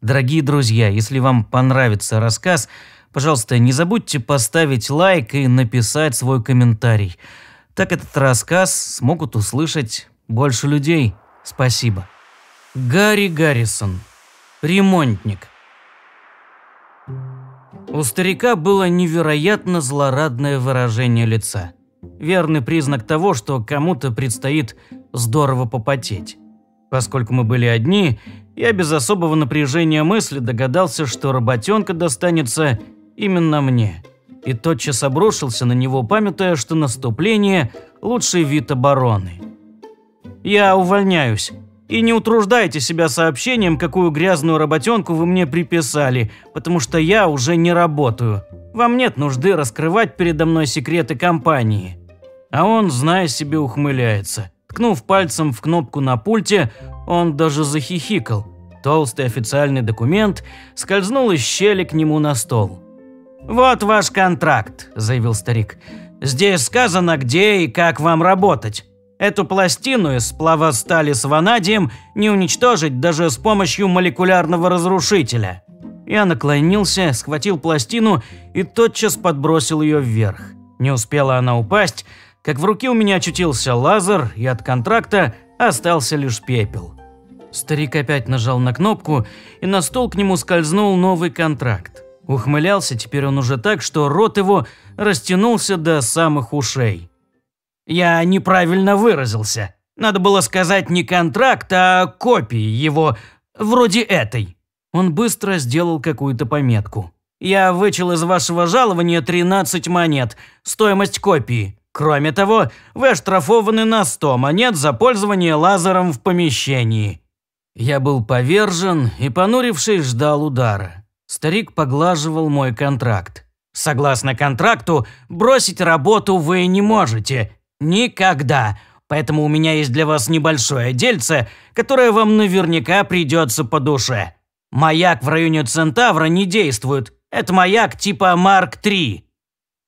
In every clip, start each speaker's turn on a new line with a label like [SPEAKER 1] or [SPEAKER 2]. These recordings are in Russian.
[SPEAKER 1] Дорогие друзья, если вам понравится рассказ, пожалуйста, не забудьте поставить лайк и написать свой комментарий. Так этот рассказ смогут услышать больше людей. Спасибо. Гарри Гаррисон. Ремонтник. У старика было невероятно злорадное выражение лица. Верный признак того, что кому-то предстоит здорово попотеть. Поскольку мы были одни, я без особого напряжения мысли догадался, что работенка достанется именно мне. И тотчас обрушился на него, памятая, что наступление – лучший вид обороны. «Я увольняюсь. И не утруждайте себя сообщением, какую грязную работенку вы мне приписали, потому что я уже не работаю. Вам нет нужды раскрывать передо мной секреты компании». А он, зная себе, ухмыляется – Ткнув пальцем в кнопку на пульте, он даже захихикал. Толстый официальный документ скользнул из щели к нему на стол. «Вот ваш контракт», – заявил старик. «Здесь сказано, где и как вам работать. Эту пластину из сплава стали с ванадием не уничтожить даже с помощью молекулярного разрушителя». Я наклонился, схватил пластину и тотчас подбросил ее вверх. Не успела она упасть, как в руке у меня очутился лазер, и от контракта остался лишь пепел. Старик опять нажал на кнопку, и на стол к нему скользнул новый контракт. Ухмылялся теперь он уже так, что рот его растянулся до самых ушей. «Я неправильно выразился. Надо было сказать не контракт, а копии его, вроде этой». Он быстро сделал какую-то пометку. «Я вычел из вашего жалования 13 монет, стоимость копии. Кроме того, вы оштрафованы на 100 монет за пользование лазером в помещении». Я был повержен и, понурившись, ждал удара. Старик поглаживал мой контракт. «Согласно контракту, бросить работу вы не можете. Никогда. Поэтому у меня есть для вас небольшое дельце, которое вам наверняка придется по душе. Маяк в районе Центавра не действует. Это маяк типа Марк-3».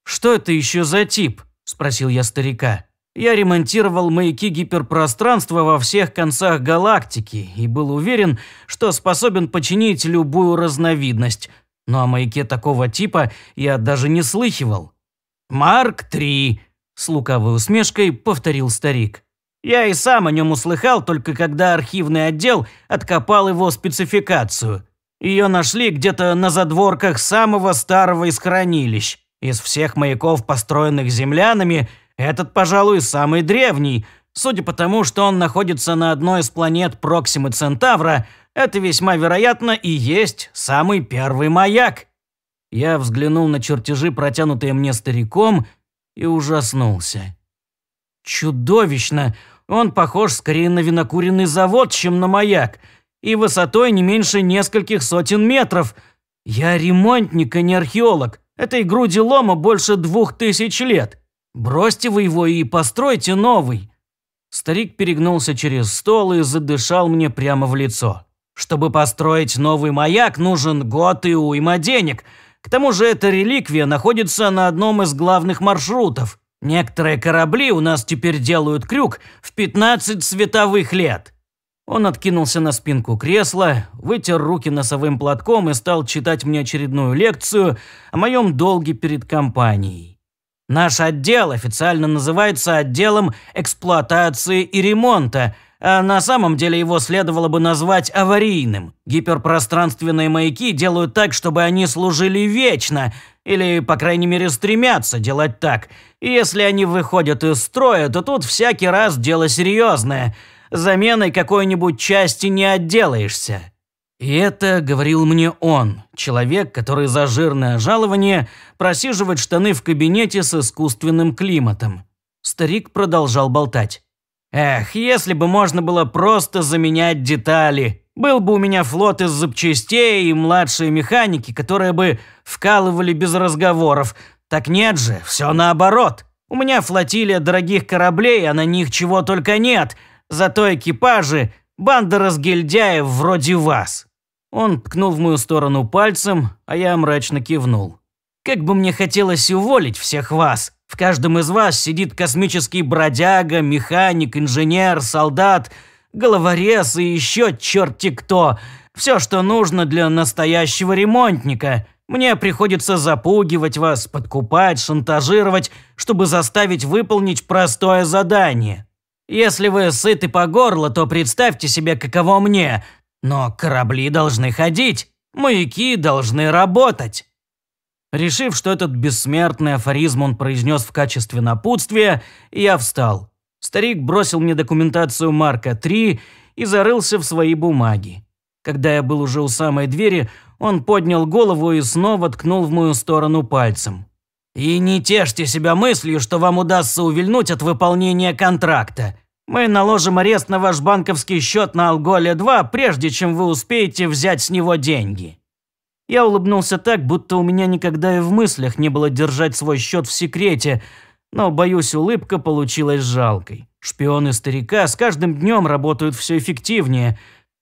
[SPEAKER 1] «Что это еще за тип?» – спросил я старика. Я ремонтировал маяки гиперпространства во всех концах галактики и был уверен, что способен починить любую разновидность. Но о маяке такого типа я даже не слыхивал. «Марк-3», – с лукавой усмешкой повторил старик. «Я и сам о нем услыхал, только когда архивный отдел откопал его спецификацию. Ее нашли где-то на задворках самого старого из хранилищ. Из всех маяков, построенных землянами – этот, пожалуй, самый древний. Судя по тому, что он находится на одной из планет Проксимы Центавра, это весьма вероятно и есть самый первый маяк. Я взглянул на чертежи, протянутые мне стариком, и ужаснулся. Чудовищно! Он похож скорее на винокуренный завод, чем на маяк, и высотой не меньше нескольких сотен метров. Я ремонтник, а не археолог. Этой груди лома больше двух тысяч лет. «Бросьте вы его и постройте новый!» Старик перегнулся через стол и задышал мне прямо в лицо. «Чтобы построить новый маяк, нужен год и уйма денег. К тому же эта реликвия находится на одном из главных маршрутов. Некоторые корабли у нас теперь делают крюк в 15 световых лет». Он откинулся на спинку кресла, вытер руки носовым платком и стал читать мне очередную лекцию о моем долге перед компанией. Наш отдел официально называется отделом эксплуатации и ремонта, а на самом деле его следовало бы назвать аварийным. Гиперпространственные маяки делают так, чтобы они служили вечно, или, по крайней мере, стремятся делать так. И если они выходят из строя, то тут всякий раз дело серьезное. Заменой какой-нибудь части не отделаешься. И это говорил мне он, человек, который за жирное жалование просиживает штаны в кабинете с искусственным климатом. Старик продолжал болтать. «Эх, если бы можно было просто заменять детали. Был бы у меня флот из запчастей и младшие механики, которые бы вкалывали без разговоров. Так нет же, все наоборот. У меня флотилия дорогих кораблей, а на них чего только нет. Зато экипажи – банда разгильдяев вроде вас. Он ткнул в мою сторону пальцем, а я мрачно кивнул. «Как бы мне хотелось уволить всех вас! В каждом из вас сидит космический бродяга, механик, инженер, солдат, головорез и еще черти кто. Все, что нужно для настоящего ремонтника. Мне приходится запугивать вас, подкупать, шантажировать, чтобы заставить выполнить простое задание. Если вы сыты по горло, то представьте себе, каково мне – но корабли должны ходить, маяки должны работать. Решив, что этот бессмертный афоризм он произнес в качестве напутствия, я встал. Старик бросил мне документацию Марка 3 и зарылся в свои бумаги. Когда я был уже у самой двери, он поднял голову и снова ткнул в мою сторону пальцем. «И не тешьте себя мыслью, что вам удастся увильнуть от выполнения контракта. Мы наложим арест на ваш банковский счет на Алголе-2, прежде чем вы успеете взять с него деньги». Я улыбнулся так, будто у меня никогда и в мыслях не было держать свой счет в секрете, но, боюсь, улыбка получилась жалкой. Шпионы старика с каждым днем работают все эффективнее.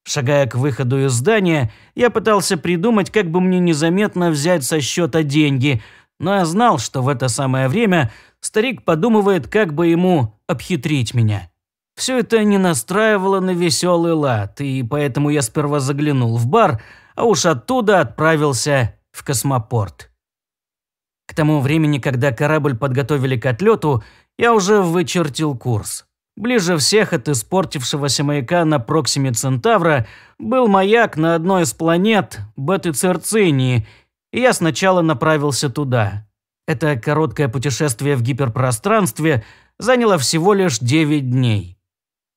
[SPEAKER 1] Шагая к выходу из здания, я пытался придумать, как бы мне незаметно взять со счета деньги, но я знал, что в это самое время старик подумывает, как бы ему обхитрить меня. Все это не настраивало на веселый лад, и поэтому я сперва заглянул в бар, а уж оттуда отправился в космопорт. К тому времени, когда корабль подготовили к отлету, я уже вычертил курс. Ближе всех от испортившегося маяка на Проксиме Центавра был маяк на одной из планет Беты-Церцинии, и я сначала направился туда. Это короткое путешествие в гиперпространстве заняло всего лишь 9 дней.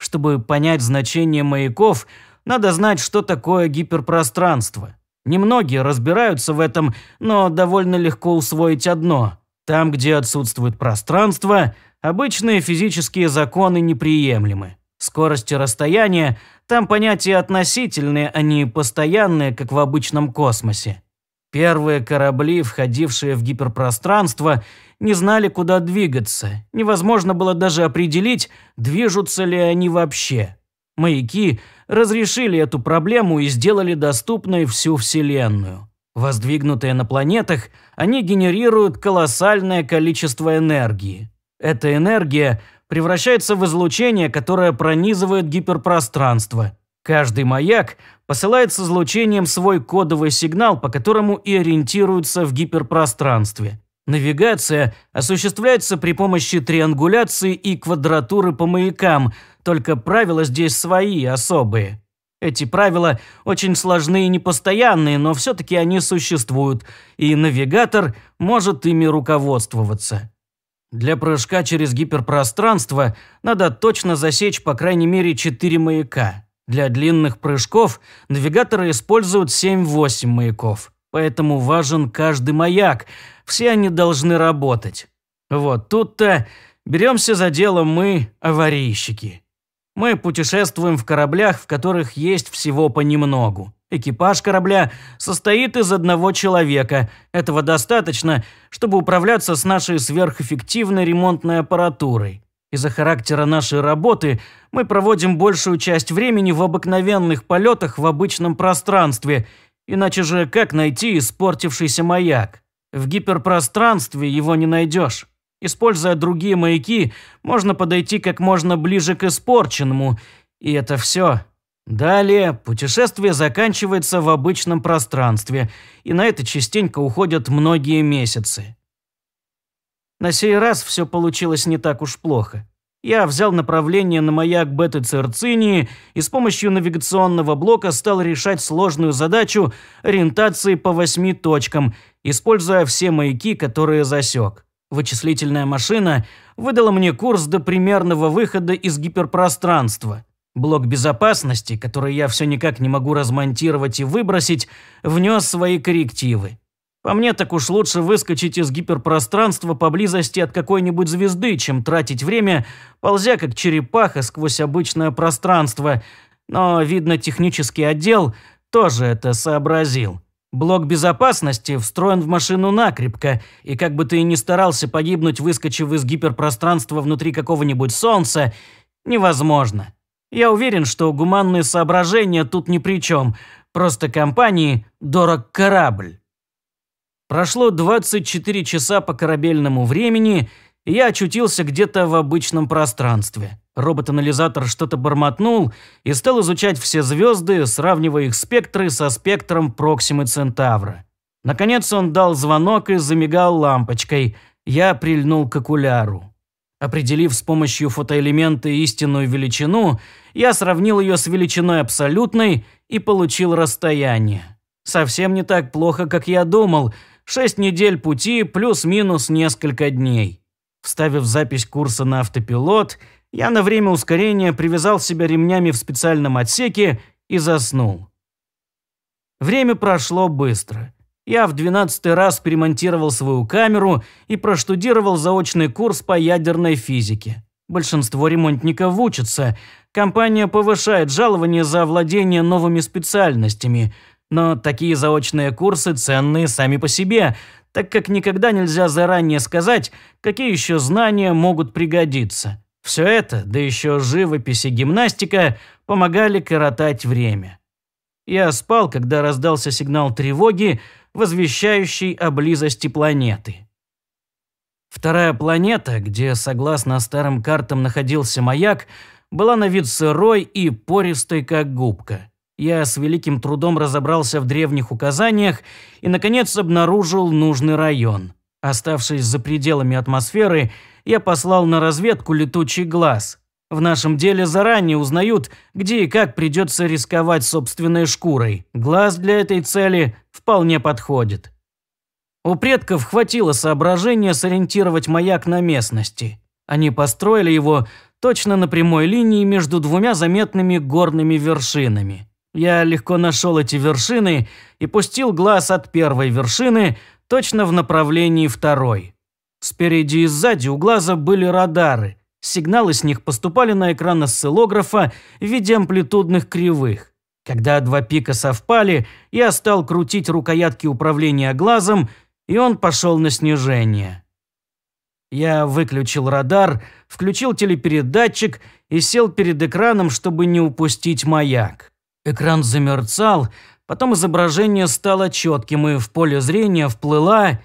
[SPEAKER 1] Чтобы понять значение маяков, надо знать, что такое гиперпространство. Немногие разбираются в этом, но довольно легко усвоить одно. Там, где отсутствует пространство, обычные физические законы неприемлемы. Скорость и расстояние – там понятия относительные, а не постоянные, как в обычном космосе. Первые корабли, входившие в гиперпространство, не знали, куда двигаться. Невозможно было даже определить, движутся ли они вообще. Маяки разрешили эту проблему и сделали доступной всю Вселенную. Воздвигнутые на планетах, они генерируют колоссальное количество энергии. Эта энергия превращается в излучение, которое пронизывает гиперпространство – Каждый маяк посылает с излучением свой кодовый сигнал, по которому и ориентируются в гиперпространстве. Навигация осуществляется при помощи триангуляции и квадратуры по маякам, только правила здесь свои, особые. Эти правила очень сложны и непостоянные, но все-таки они существуют, и навигатор может ими руководствоваться. Для прыжка через гиперпространство надо точно засечь по крайней мере четыре маяка. Для длинных прыжков навигаторы используют 7-8 маяков, поэтому важен каждый маяк, все они должны работать. Вот тут-то беремся за дело мы, аварийщики. Мы путешествуем в кораблях, в которых есть всего понемногу. Экипаж корабля состоит из одного человека. Этого достаточно, чтобы управляться с нашей сверхэффективной ремонтной аппаратурой. Из-за характера нашей работы мы проводим большую часть времени в обыкновенных полетах в обычном пространстве, иначе же как найти испортившийся маяк? В гиперпространстве его не найдешь. Используя другие маяки, можно подойти как можно ближе к испорченному, и это все. Далее путешествие заканчивается в обычном пространстве, и на это частенько уходят многие месяцы. На сей раз все получилось не так уж плохо. Я взял направление на маяк Беты Церцинии и с помощью навигационного блока стал решать сложную задачу ориентации по восьми точкам, используя все маяки, которые засек. Вычислительная машина выдала мне курс до примерного выхода из гиперпространства. Блок безопасности, который я все никак не могу размонтировать и выбросить, внес свои коррективы. По мне, так уж лучше выскочить из гиперпространства поблизости от какой-нибудь звезды, чем тратить время, ползя как черепаха сквозь обычное пространство. Но, видно, технический отдел тоже это сообразил. Блок безопасности встроен в машину накрепко, и как бы ты ни старался погибнуть, выскочив из гиперпространства внутри какого-нибудь солнца, невозможно. Я уверен, что гуманные соображения тут ни при чем, просто компании дорог корабль. Прошло 24 часа по корабельному времени, и я очутился где-то в обычном пространстве. Робот-анализатор что-то бормотнул и стал изучать все звезды, сравнивая их спектры со спектром Проксимы Центавра. Наконец он дал звонок и замигал лампочкой. Я прильнул к окуляру. Определив с помощью фотоэлемента истинную величину, я сравнил ее с величиной абсолютной и получил расстояние. Совсем не так плохо, как я думал – Шесть недель пути плюс-минус несколько дней. Вставив запись курса на автопилот, я на время ускорения привязал себя ремнями в специальном отсеке и заснул. Время прошло быстро. Я в двенадцатый раз перемонтировал свою камеру и проштудировал заочный курс по ядерной физике. Большинство ремонтников учатся. Компания повышает жалование за владение новыми специальностями – но такие заочные курсы ценные сами по себе, так как никогда нельзя заранее сказать, какие еще знания могут пригодиться. Все это, да еще живопись и гимнастика, помогали коротать время. Я спал, когда раздался сигнал тревоги, возвещающий о близости планеты. Вторая планета, где, согласно старым картам, находился маяк, была на вид сырой и пористой, как губка. Я с великим трудом разобрался в древних указаниях и, наконец, обнаружил нужный район. Оставшись за пределами атмосферы, я послал на разведку летучий глаз. В нашем деле заранее узнают, где и как придется рисковать собственной шкурой. Глаз для этой цели вполне подходит. У предков хватило соображения сориентировать маяк на местности. Они построили его точно на прямой линии между двумя заметными горными вершинами. Я легко нашел эти вершины и пустил глаз от первой вершины точно в направлении второй. Спереди и сзади у глаза были радары. Сигналы с них поступали на экран осциллографа в виде амплитудных кривых. Когда два пика совпали, я стал крутить рукоятки управления глазом, и он пошел на снижение. Я выключил радар, включил телепередатчик и сел перед экраном, чтобы не упустить маяк. Экран замерцал, потом изображение стало четким, и в поле зрения вплыла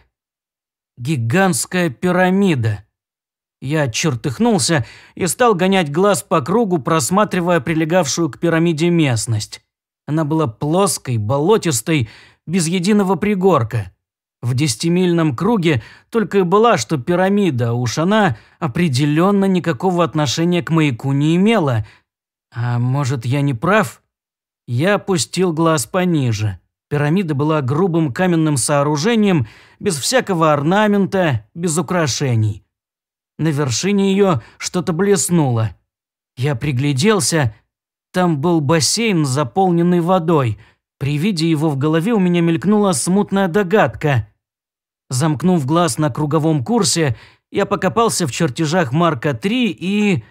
[SPEAKER 1] гигантская пирамида. Я чертыхнулся и стал гонять глаз по кругу, просматривая прилегавшую к пирамиде местность. Она была плоской, болотистой, без единого пригорка. В десятимильном круге только и была, что пирамида, уж она определенно никакого отношения к маяку не имела. А может, я не прав? Я опустил глаз пониже. Пирамида была грубым каменным сооружением, без всякого орнамента, без украшений. На вершине ее что-то блеснуло. Я пригляделся. Там был бассейн, заполненный водой. При виде его в голове у меня мелькнула смутная догадка. Замкнув глаз на круговом курсе, я покопался в чертежах Марка 3 и...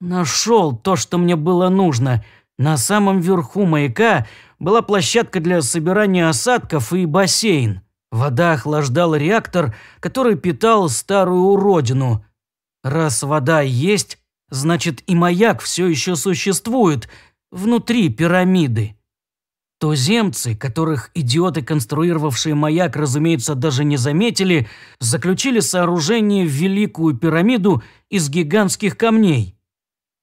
[SPEAKER 1] Нашел то, что мне было нужно – на самом верху маяка была площадка для собирания осадков и бассейн. Вода охлаждала реактор, который питал старую уродину. Раз вода есть, значит и маяк все еще существует внутри пирамиды. Туземцы, которых идиоты, конструировавшие маяк, разумеется, даже не заметили, заключили сооружение в Великую пирамиду из гигантских камней.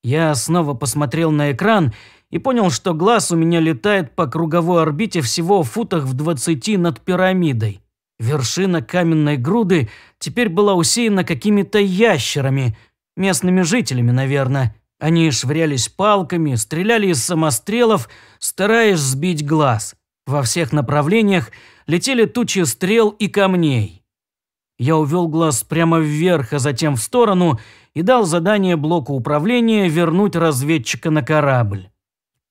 [SPEAKER 1] Я снова посмотрел на экран и понял, что глаз у меня летает по круговой орбите всего в футах в 20 над пирамидой. Вершина каменной груды теперь была усеяна какими-то ящерами, местными жителями, наверное. Они швырялись палками, стреляли из самострелов, стараясь сбить глаз. Во всех направлениях летели тучи стрел и камней. Я увел глаз прямо вверх, а затем в сторону и дал задание блоку управления вернуть разведчика на корабль.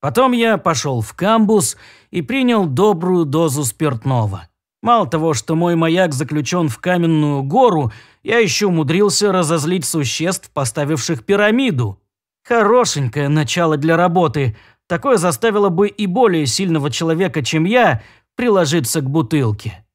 [SPEAKER 1] Потом я пошел в камбус и принял добрую дозу спиртного. Мало того, что мой маяк заключен в каменную гору, я еще умудрился разозлить существ, поставивших пирамиду. Хорошенькое начало для работы. Такое заставило бы и более сильного человека, чем я, приложиться к бутылке.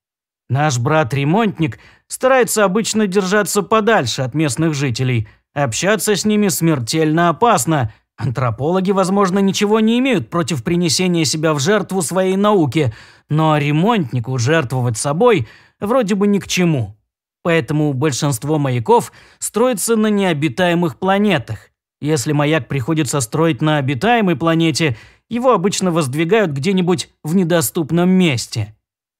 [SPEAKER 1] Наш брат-ремонтник старается обычно держаться подальше от местных жителей. Общаться с ними смертельно опасно – Антропологи, возможно, ничего не имеют против принесения себя в жертву своей науке, но ремонтнику жертвовать собой вроде бы ни к чему. Поэтому большинство маяков строится на необитаемых планетах. Если маяк приходится строить на обитаемой планете, его обычно воздвигают где-нибудь в недоступном месте.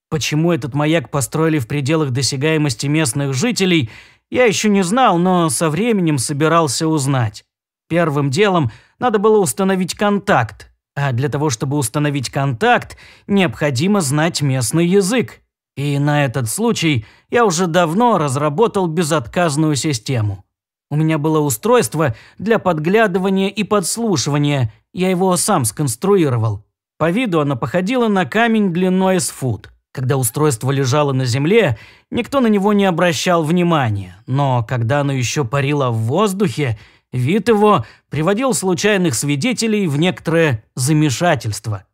[SPEAKER 1] Почему этот маяк построили в пределах досягаемости местных жителей, я еще не знал, но со временем собирался узнать. Первым делом надо было установить контакт, а для того, чтобы установить контакт, необходимо знать местный язык. И на этот случай я уже давно разработал безотказную систему. У меня было устройство для подглядывания и подслушивания, я его сам сконструировал. По виду оно походило на камень длиной с фут. Когда устройство лежало на земле, никто на него не обращал внимания, но когда оно еще парило в воздухе – Вид его приводил случайных свидетелей в некоторое замешательство.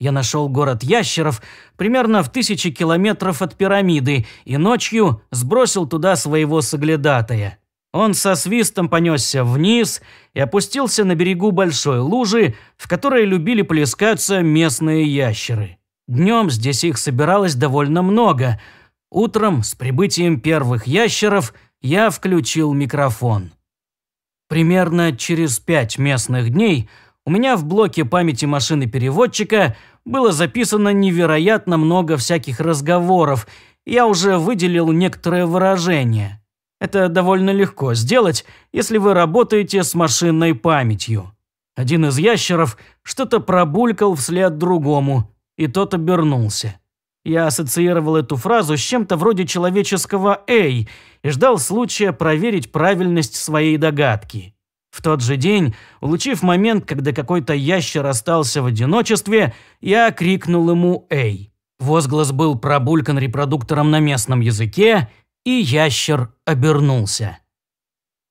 [SPEAKER 1] Я нашел город ящеров примерно в тысячи километров от пирамиды и ночью сбросил туда своего соглядатая. Он со свистом понесся вниз и опустился на берегу большой лужи, в которой любили плескаться местные ящеры. Днем здесь их собиралось довольно много. Утром, с прибытием первых ящеров, я включил микрофон. Примерно через пять местных дней у меня в блоке памяти машины-переводчика было записано невероятно много всяких разговоров, я уже выделил некоторые выражения. Это довольно легко сделать, если вы работаете с машинной памятью. Один из ящеров что-то пробулькал вслед другому, и тот обернулся. Я ассоциировал эту фразу с чем-то вроде человеческого «эй» и ждал случая проверить правильность своей догадки. В тот же день, улучив момент, когда какой-то ящер остался в одиночестве, я крикнул ему «эй». Возглас был пробулькан репродуктором на местном языке, и ящер обернулся.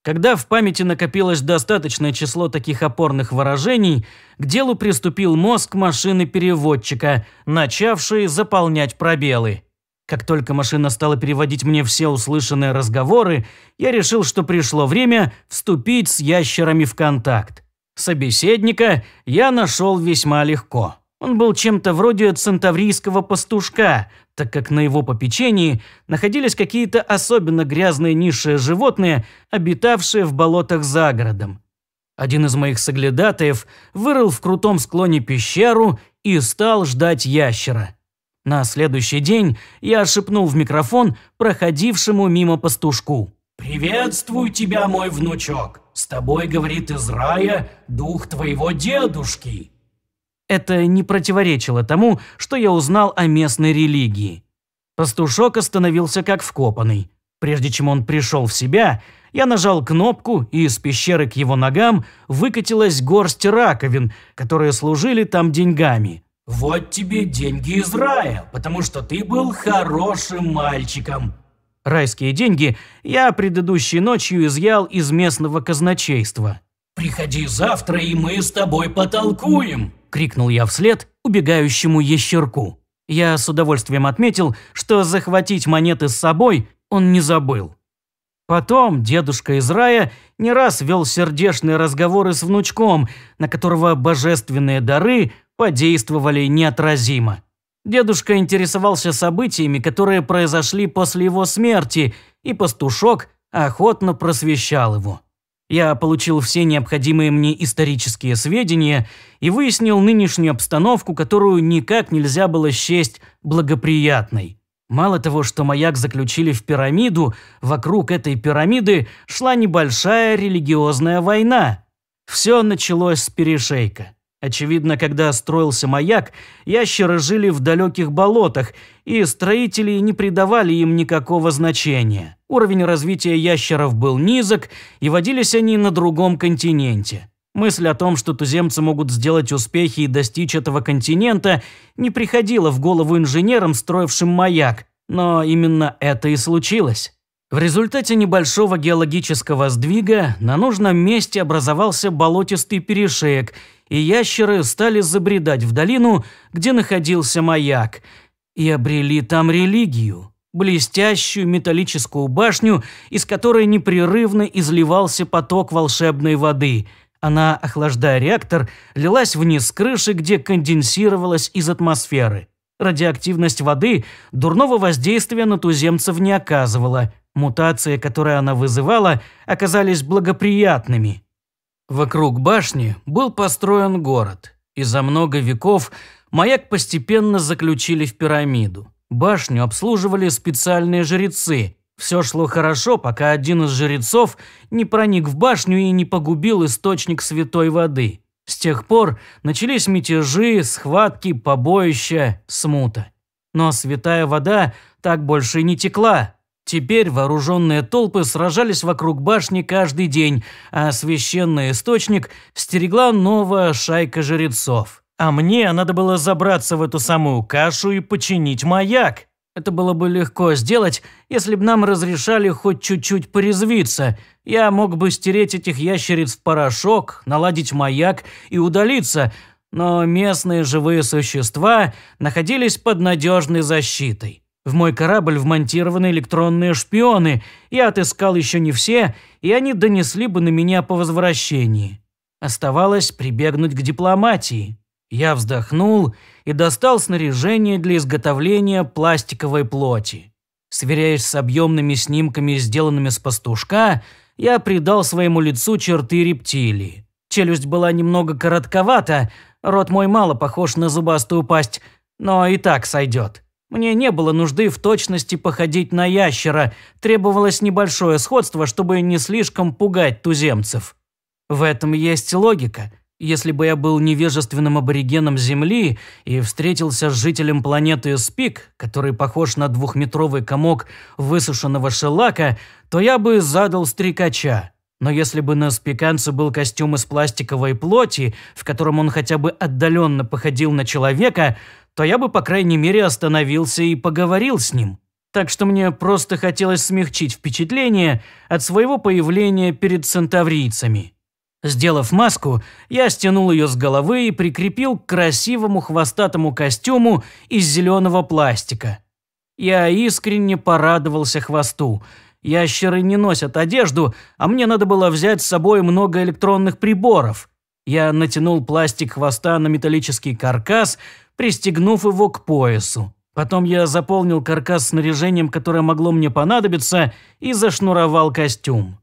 [SPEAKER 1] Когда в памяти накопилось достаточное число таких опорных выражений, к делу приступил мозг машины-переводчика, начавший заполнять пробелы. Как только машина стала переводить мне все услышанные разговоры, я решил, что пришло время вступить с ящерами в контакт. Собеседника я нашел весьма легко. Он был чем-то вроде центаврийского пастушка, так как на его попечении находились какие-то особенно грязные низшие животные, обитавшие в болотах за городом. Один из моих соглядатаев вырыл в крутом склоне пещеру и стал ждать ящера. На следующий день я шепнул в микрофон проходившему мимо пастушку. «Приветствую тебя, мой внучок! С тобой, говорит из рая, дух твоего дедушки!» Это не противоречило тому, что я узнал о местной религии. Пастушок остановился как вкопанный. Прежде чем он пришел в себя, я нажал кнопку, и из пещеры к его ногам выкатилась горсть раковин, которые служили там деньгами. «Вот тебе деньги из рая, потому что ты был хорошим мальчиком». Райские деньги я предыдущей ночью изъял из местного казначейства. «Приходи завтра, и мы с тобой потолкуем» крикнул я вслед убегающему ящерку. Я с удовольствием отметил, что захватить монеты с собой он не забыл. Потом дедушка из рая не раз вел сердечные разговоры с внучком, на которого божественные дары подействовали неотразимо. Дедушка интересовался событиями, которые произошли после его смерти, и пастушок охотно просвещал его. Я получил все необходимые мне исторические сведения и выяснил нынешнюю обстановку, которую никак нельзя было счесть благоприятной. Мало того, что маяк заключили в пирамиду, вокруг этой пирамиды шла небольшая религиозная война. Все началось с перешейка. Очевидно, когда строился маяк, ящеры жили в далеких болотах, и строители не придавали им никакого значения. Уровень развития ящеров был низок, и водились они на другом континенте. Мысль о том, что туземцы могут сделать успехи и достичь этого континента, не приходила в голову инженерам, строившим маяк, но именно это и случилось. В результате небольшого геологического сдвига на нужном месте образовался болотистый перешеек – и ящеры стали забредать в долину, где находился маяк, и обрели там религию, блестящую металлическую башню, из которой непрерывно изливался поток волшебной воды – она, охлаждая реактор, лилась вниз с крыши, где конденсировалась из атмосферы. Радиоактивность воды дурного воздействия на туземцев не оказывала. Мутации, которые она вызывала, оказались благоприятными. Вокруг башни был построен город, и за много веков маяк постепенно заключили в пирамиду. Башню обслуживали специальные жрецы. Все шло хорошо, пока один из жрецов не проник в башню и не погубил источник святой воды. С тех пор начались мятежи, схватки, побоища, смута. Но святая вода так больше и не текла, Теперь вооруженные толпы сражались вокруг башни каждый день, а священный источник стерегла новая шайка жрецов. А мне надо было забраться в эту самую кашу и починить маяк. Это было бы легко сделать, если бы нам разрешали хоть чуть-чуть порезвиться. Я мог бы стереть этих ящериц в порошок, наладить маяк и удалиться, но местные живые существа находились под надежной защитой. В мой корабль вмонтированы электронные шпионы. Я отыскал еще не все, и они донесли бы на меня по возвращении. Оставалось прибегнуть к дипломатии. Я вздохнул и достал снаряжение для изготовления пластиковой плоти. Сверяясь с объемными снимками, сделанными с пастушка, я придал своему лицу черты рептилии. Челюсть была немного коротковата, рот мой мало похож на зубастую пасть, но и так сойдет. Мне не было нужды в точности походить на ящера, требовалось небольшое сходство, чтобы не слишком пугать туземцев. В этом есть логика. Если бы я был невежественным аборигеном Земли и встретился с жителем планеты Спик, который похож на двухметровый комок высушенного шеллака, то я бы задал стрекача. Но если бы на спеканце был костюм из пластиковой плоти, в котором он хотя бы отдаленно походил на человека, то я бы, по крайней мере, остановился и поговорил с ним. Так что мне просто хотелось смягчить впечатление от своего появления перед центаврийцами. Сделав маску, я стянул ее с головы и прикрепил к красивому хвостатому костюму из зеленого пластика. Я искренне порадовался хвосту – Ящеры не носят одежду, а мне надо было взять с собой много электронных приборов. Я натянул пластик хвоста на металлический каркас, пристегнув его к поясу. Потом я заполнил каркас снаряжением, которое могло мне понадобиться, и зашнуровал костюм.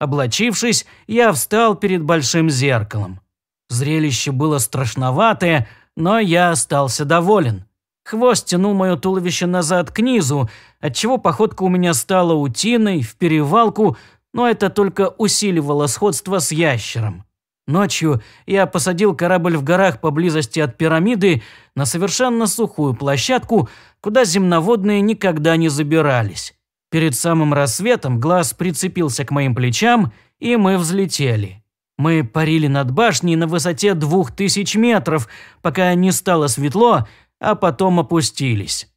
[SPEAKER 1] Облачившись, я встал перед большим зеркалом. Зрелище было страшноватое, но я остался доволен. Хвост тянул мое туловище назад к низу, отчего походка у меня стала утиной, в перевалку, но это только усиливало сходство с ящером. Ночью я посадил корабль в горах поблизости от пирамиды на совершенно сухую площадку, куда земноводные никогда не забирались. Перед самым рассветом глаз прицепился к моим плечам, и мы взлетели. Мы парили над башней на высоте двух тысяч метров, пока не стало светло, а потом опустились.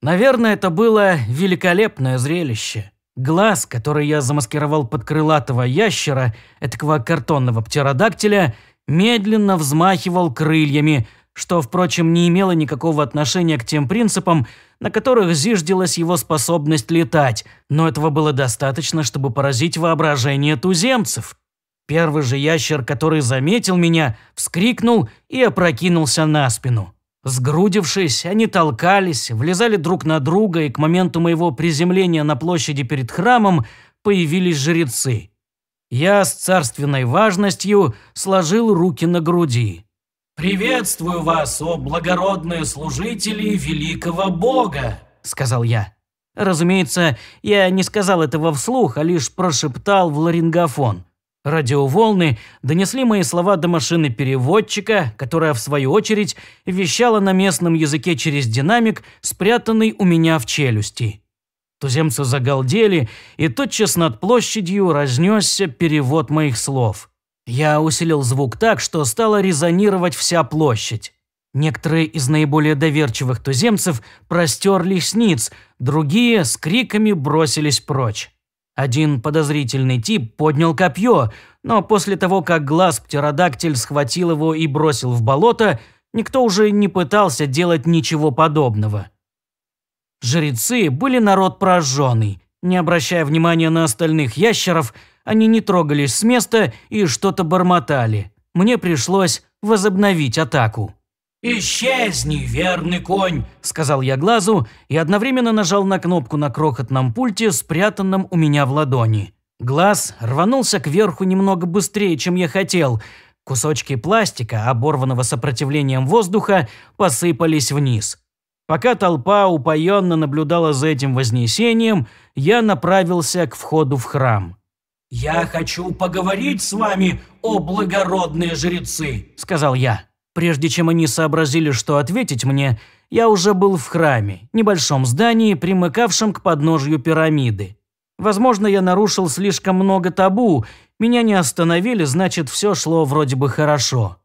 [SPEAKER 1] Наверное, это было великолепное зрелище. Глаз, который я замаскировал под крылатого ящера, этакого картонного птеродактиля, медленно взмахивал крыльями, что, впрочем, не имело никакого отношения к тем принципам, на которых зиждилась его способность летать, но этого было достаточно, чтобы поразить воображение туземцев. Первый же ящер, который заметил меня, вскрикнул и опрокинулся на спину. Сгрудившись, они толкались, влезали друг на друга, и к моменту моего приземления на площади перед храмом появились жрецы. Я с царственной важностью сложил руки на груди. «Приветствую вас, о благородные служители великого бога!» – сказал я. Разумеется, я не сказал этого вслух, а лишь прошептал в ларингофон – Радиоволны донесли мои слова до машины переводчика, которая, в свою очередь, вещала на местном языке через динамик, спрятанный у меня в челюсти. Туземцы загалдели, и тотчас над площадью разнесся перевод моих слов. Я усилил звук так, что стала резонировать вся площадь. Некоторые из наиболее доверчивых туземцев простерли сниц, другие с криками бросились прочь. Один подозрительный тип поднял копье, но после того, как глаз птеродактиль схватил его и бросил в болото, никто уже не пытался делать ничего подобного. Жрецы были народ прожженный. Не обращая внимания на остальных ящеров, они не трогались с места и что-то бормотали. Мне пришлось возобновить атаку. «Исчезни, верный конь!» – сказал я глазу и одновременно нажал на кнопку на крохотном пульте, спрятанном у меня в ладони. Глаз рванулся кверху немного быстрее, чем я хотел. Кусочки пластика, оборванного сопротивлением воздуха, посыпались вниз. Пока толпа упоенно наблюдала за этим вознесением, я направился к входу в храм. «Я хочу поговорить с вами, о благородные жрецы!» – сказал я. Прежде чем они сообразили, что ответить мне, я уже был в храме, небольшом здании, примыкавшем к подножью пирамиды. Возможно, я нарушил слишком много табу, меня не остановили, значит, все шло вроде бы хорошо.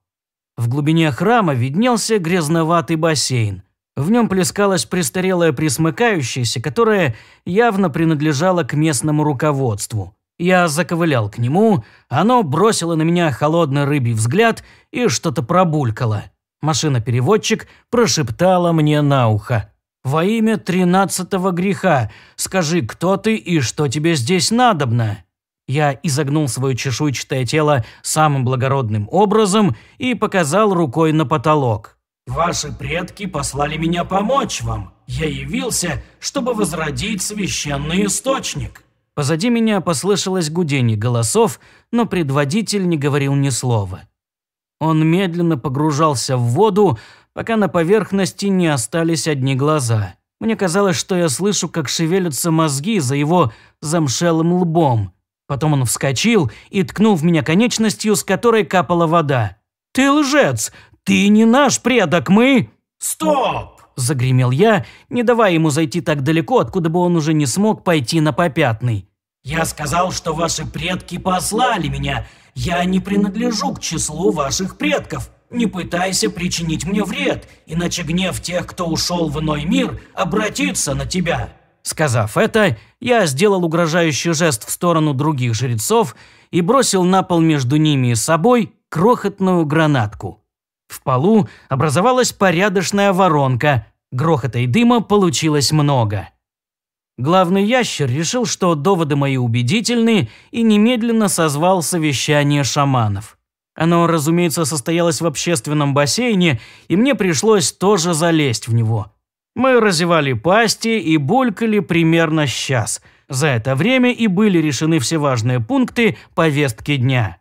[SPEAKER 1] В глубине храма виднелся грязноватый бассейн. В нем плескалась престарелая присмыкающаяся, которая явно принадлежала к местному руководству. Я заковылял к нему, оно бросило на меня холодный рыбий взгляд и что-то пробулькало. Машина-переводчик прошептала мне на ухо. «Во имя тринадцатого греха, скажи, кто ты и что тебе здесь надобно?» Я изогнул свое чешуйчатое тело самым благородным образом и показал рукой на потолок. «Ваши предки послали меня помочь вам. Я явился, чтобы возродить священный источник». Позади меня послышалось гудение голосов, но предводитель не говорил ни слова. Он медленно погружался в воду, пока на поверхности не остались одни глаза. Мне казалось, что я слышу, как шевелятся мозги за его замшелым лбом. Потом он вскочил и ткнул в меня конечностью, с которой капала вода. «Ты лжец! Ты не наш предок, мы...» «Стоп!» – загремел я, не давая ему зайти так далеко, откуда бы он уже не смог пойти на попятный. Я сказал, что ваши предки послали меня. Я не принадлежу к числу ваших предков. Не пытайся причинить мне вред, иначе гнев тех, кто ушел в иной мир, обратится на тебя». Сказав это, я сделал угрожающий жест в сторону других жрецов и бросил на пол между ними и собой крохотную гранатку. В полу образовалась порядочная воронка, грохота и дыма получилось много. Главный ящер решил, что доводы мои убедительны, и немедленно созвал совещание шаманов. Оно, разумеется, состоялось в общественном бассейне, и мне пришлось тоже залезть в него. Мы разевали пасти и булькали примерно час. За это время и были решены все важные пункты повестки дня.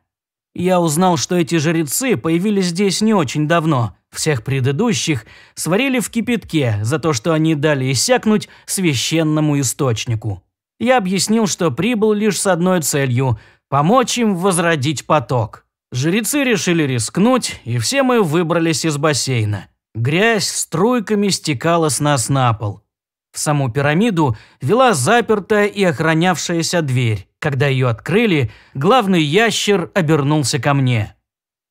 [SPEAKER 1] Я узнал, что эти жрецы появились здесь не очень давно – всех предыдущих сварили в кипятке за то, что они дали иссякнуть священному источнику. Я объяснил, что прибыл лишь с одной целью – помочь им возродить поток. Жрецы решили рискнуть, и все мы выбрались из бассейна. Грязь струйками стекала с нас на пол. В саму пирамиду вела запертая и охранявшаяся дверь. Когда ее открыли, главный ящер обернулся ко мне.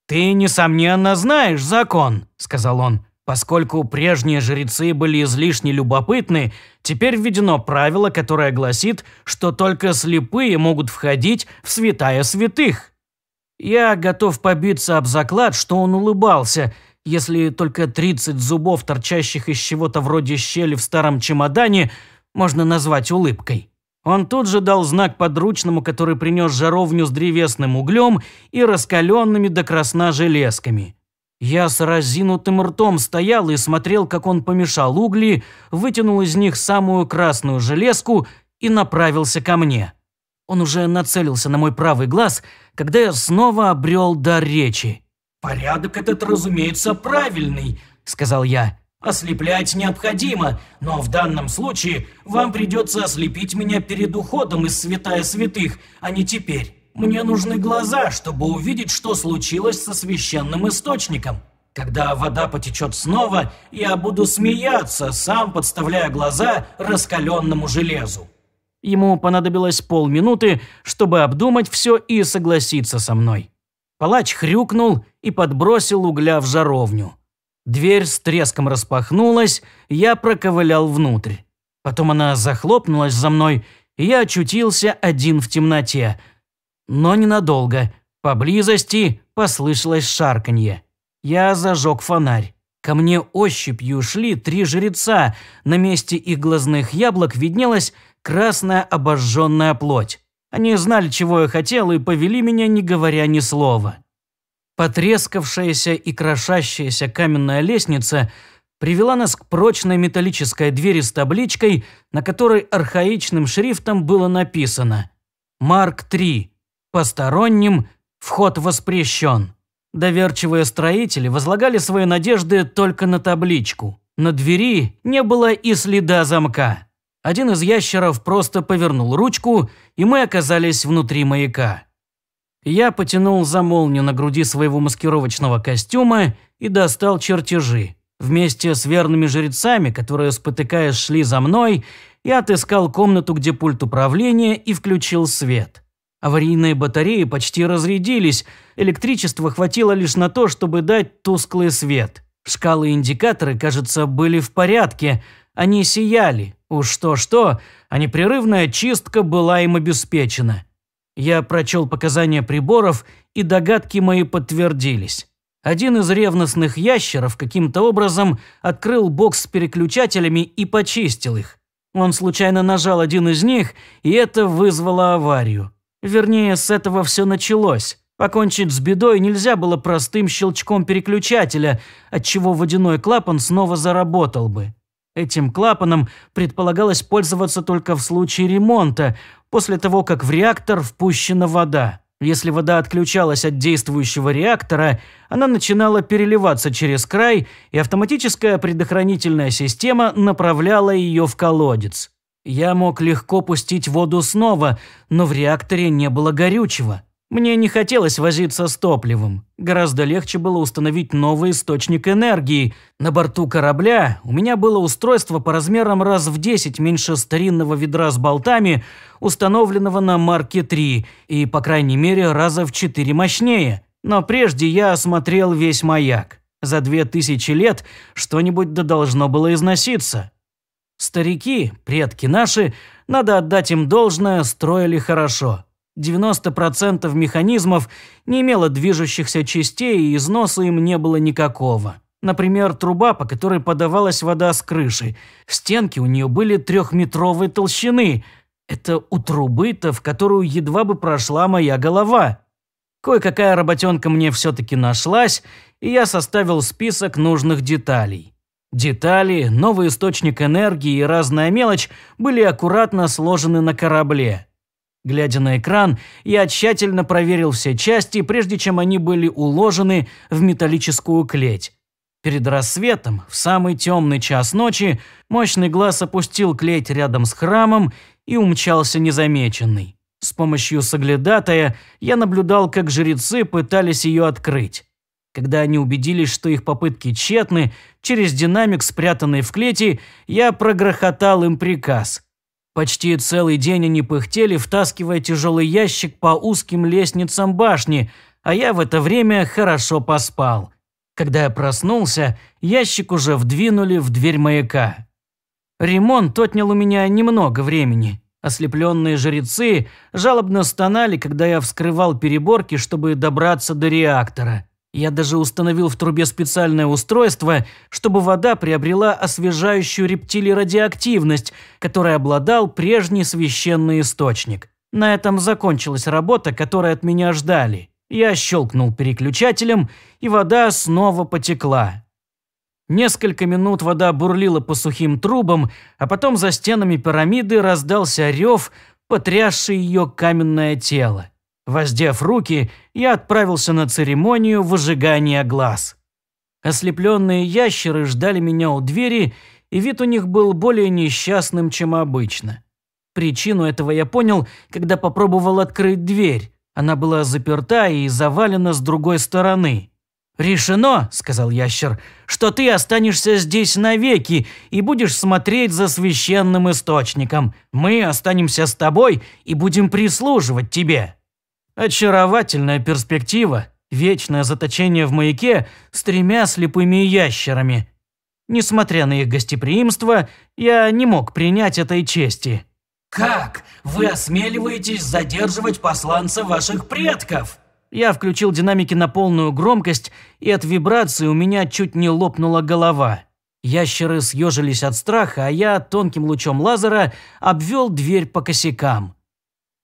[SPEAKER 1] «Ты, несомненно, знаешь закон», – сказал он. Поскольку прежние жрецы были излишне любопытны, теперь введено правило, которое гласит, что только слепые могут входить в святая святых. Я готов побиться об заклад, что он улыбался, если только 30 зубов, торчащих из чего-то вроде щели в старом чемодане, можно назвать улыбкой. Он тут же дал знак подручному, который принес жаровню с древесным углем и раскаленными до красна железками. Я с разинутым ртом стоял и смотрел, как он помешал угли, вытянул из них самую красную железку и направился ко мне. Он уже нацелился на мой правый глаз, когда я снова обрел дар речи. «Порядок этот, разумеется, правильный», — сказал я. Ослеплять необходимо, но в данном случае вам придется ослепить меня перед уходом из святая святых, а не теперь. Мне нужны глаза, чтобы увидеть, что случилось со священным источником. Когда вода потечет снова, я буду смеяться, сам подставляя глаза раскаленному железу». Ему понадобилось полминуты, чтобы обдумать все и согласиться со мной. Палач хрюкнул и подбросил угля в жаровню. Дверь с треском распахнулась, я проковылял внутрь. Потом она захлопнулась за мной, и я очутился один в темноте. Но ненадолго. Поблизости послышалось шарканье. Я зажег фонарь. Ко мне ощупью шли три жреца, на месте их глазных яблок виднелась красная обожженная плоть. Они знали, чего я хотел, и повели меня, не говоря ни слова. Потрескавшаяся и крошащаяся каменная лестница привела нас к прочной металлической двери с табличкой, на которой архаичным шрифтом было написано «Марк 3. Посторонним вход воспрещен». Доверчивые строители возлагали свои надежды только на табличку. На двери не было и следа замка. Один из ящеров просто повернул ручку, и мы оказались внутри маяка. Я потянул за молнию на груди своего маскировочного костюма и достал чертежи. Вместе с верными жрецами, которые, спотыкаясь, шли за мной, я отыскал комнату, где пульт управления, и включил свет. Аварийные батареи почти разрядились, электричества хватило лишь на то, чтобы дать тусклый свет. Шкалы и индикаторы, кажется, были в порядке, они сияли. Уж что-что, а непрерывная чистка была им обеспечена. Я прочел показания приборов, и догадки мои подтвердились. Один из ревностных ящеров каким-то образом открыл бокс с переключателями и почистил их. Он случайно нажал один из них, и это вызвало аварию. Вернее, с этого все началось. Покончить с бедой нельзя было простым щелчком переключателя, отчего водяной клапан снова заработал бы. Этим клапаном предполагалось пользоваться только в случае ремонта, после того, как в реактор впущена вода. Если вода отключалась от действующего реактора, она начинала переливаться через край, и автоматическая предохранительная система направляла ее в колодец. Я мог легко пустить воду снова, но в реакторе не было горючего. Мне не хотелось возиться с топливом. Гораздо легче было установить новый источник энергии. На борту корабля у меня было устройство по размерам раз в 10 меньше старинного ведра с болтами, установленного на марке 3, и, по крайней мере, раза в 4 мощнее. Но прежде я осмотрел весь маяк. За две тысячи лет что-нибудь да должно было износиться. Старики, предки наши, надо отдать им должное, строили хорошо. 90% механизмов не имело движущихся частей, и износа им не было никакого. Например, труба, по которой подавалась вода с крыши. Стенки у нее были трехметровой толщины. Это у трубы-то, в которую едва бы прошла моя голова. Кое-какая работенка мне все-таки нашлась, и я составил список нужных деталей. Детали, новый источник энергии и разная мелочь были аккуратно сложены на корабле. Глядя на экран, я тщательно проверил все части, прежде чем они были уложены в металлическую клеть. Перед рассветом, в самый темный час ночи, мощный глаз опустил клеть рядом с храмом и умчался незамеченный. С помощью соглядатая я наблюдал, как жрецы пытались ее открыть. Когда они убедились, что их попытки тщетны, через динамик, спрятанный в клете, я прогрохотал им приказ – Почти целый день они пыхтели, втаскивая тяжелый ящик по узким лестницам башни, а я в это время хорошо поспал. Когда я проснулся, ящик уже вдвинули в дверь маяка. Ремонт отнял у меня немного времени. Ослепленные жрецы жалобно стонали, когда я вскрывал переборки, чтобы добраться до реактора. Я даже установил в трубе специальное устройство, чтобы вода приобрела освежающую рептилий радиоактивность, которой обладал прежний священный источник. На этом закончилась работа, которой от меня ждали. Я щелкнул переключателем, и вода снова потекла. Несколько минут вода бурлила по сухим трубам, а потом за стенами пирамиды раздался рев, потрясший ее каменное тело. Воздев руки, я отправился на церемонию выжигания глаз. Ослепленные ящеры ждали меня у двери, и вид у них был более несчастным, чем обычно. Причину этого я понял, когда попробовал открыть дверь. Она была заперта и завалена с другой стороны. «Решено», — сказал ящер, — «что ты останешься здесь навеки и будешь смотреть за священным источником. Мы останемся с тобой и будем прислуживать тебе». Очаровательная перспектива, вечное заточение в маяке с тремя слепыми ящерами. Несмотря на их гостеприимство, я не мог принять этой чести. «Как вы осмеливаетесь задерживать посланца ваших предков?» Я включил динамики на полную громкость, и от вибрации у меня чуть не лопнула голова. Ящеры съежились от страха, а я тонким лучом лазера обвел дверь по косякам.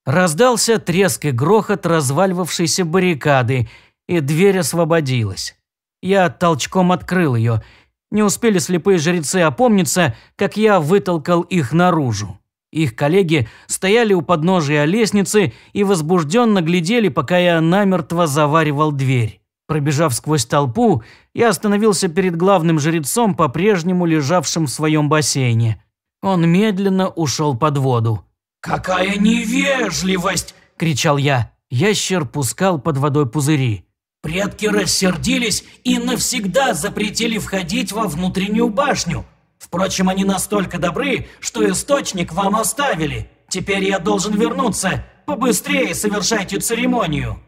[SPEAKER 1] Раздался треск и грохот разваливавшейся баррикады, и дверь освободилась. Я толчком открыл ее. Не успели слепые жрецы опомниться, как я вытолкал их наружу. Их коллеги стояли у подножия лестницы и возбужденно глядели, пока я намертво заваривал дверь. Пробежав сквозь толпу, я остановился перед главным жрецом, по-прежнему лежавшим в своем бассейне. Он медленно ушел под воду. «Какая невежливость!» – кричал я. Ящер пускал под водой пузыри. «Предки рассердились и навсегда запретили входить во внутреннюю башню. Впрочем, они настолько добры, что источник вам оставили. Теперь я должен вернуться. Побыстрее совершайте церемонию».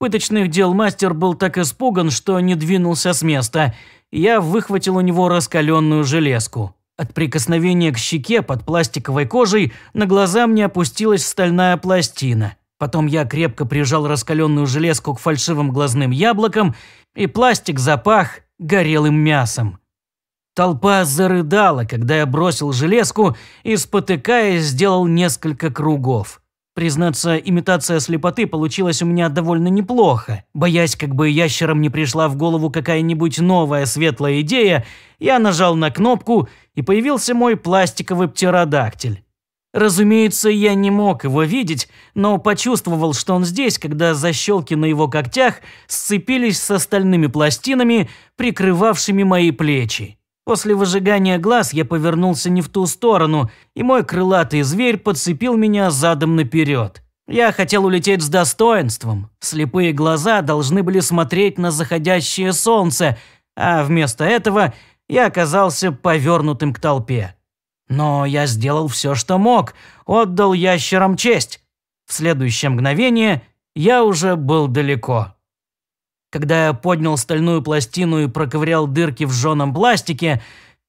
[SPEAKER 1] Пыточных дел мастер был так испуган, что не двинулся с места. Я выхватил у него раскаленную железку. От прикосновения к щеке под пластиковой кожей на глаза мне опустилась стальная пластина. Потом я крепко прижал раскаленную железку к фальшивым глазным яблокам, и пластик запах горелым мясом. Толпа зарыдала, когда я бросил железку и, спотыкаясь, сделал несколько кругов. Признаться, имитация слепоты получилась у меня довольно неплохо. Боясь, как бы ящерам не пришла в голову какая-нибудь новая светлая идея, я нажал на кнопку, и появился мой пластиковый птеродактиль. Разумеется, я не мог его видеть, но почувствовал, что он здесь, когда защелки на его когтях сцепились с остальными пластинами, прикрывавшими мои плечи. После выжигания глаз я повернулся не в ту сторону, и мой крылатый зверь подцепил меня задом наперед. Я хотел улететь с достоинством. Слепые глаза должны были смотреть на заходящее солнце, а вместо этого я оказался повернутым к толпе. Но я сделал все, что мог, отдал ящерам честь. В следующее мгновение я уже был далеко. Когда я поднял стальную пластину и проковырял дырки в жженом пластике,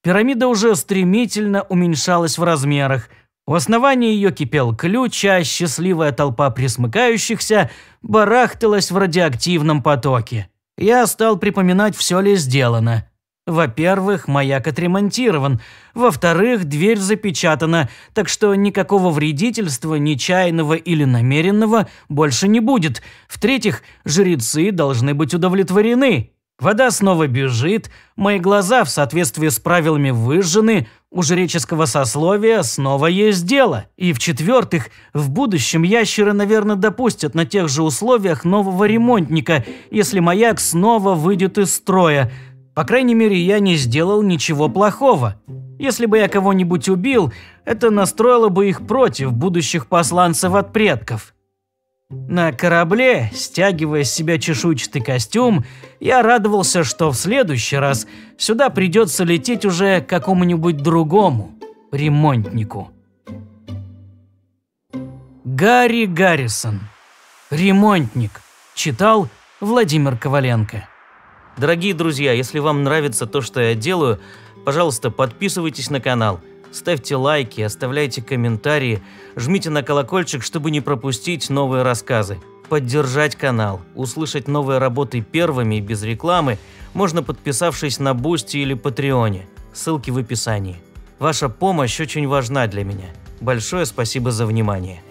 [SPEAKER 1] пирамида уже стремительно уменьшалась в размерах. У основания ее кипел ключ, а счастливая толпа присмыкающихся барахталась в радиоактивном потоке. Я стал припоминать, все ли сделано. Во-первых, маяк отремонтирован. Во-вторых, дверь запечатана, так что никакого вредительства, нечаянного или намеренного, больше не будет. В-третьих, жрецы должны быть удовлетворены. Вода снова бежит, мои глаза в соответствии с правилами выжжены, у жреческого сословия снова есть дело. И в-четвертых, в будущем ящеры, наверное, допустят на тех же условиях нового ремонтника, если маяк снова выйдет из строя – по крайней мере, я не сделал ничего плохого. Если бы я кого-нибудь убил, это настроило бы их против будущих посланцев от предков. На корабле, стягивая с себя чешуйчатый костюм, я радовался, что в следующий раз сюда придется лететь уже какому-нибудь другому ремонтнику. Гарри Гаррисон. Ремонтник. Читал Владимир Коваленко. Дорогие друзья, если вам нравится то, что я делаю, пожалуйста, подписывайтесь на канал, ставьте лайки, оставляйте комментарии, жмите на колокольчик, чтобы не пропустить новые рассказы. Поддержать канал, услышать новые работы первыми и без рекламы можно подписавшись на Бусти или Патреоне. Ссылки в описании. Ваша помощь очень важна для меня. Большое спасибо за внимание.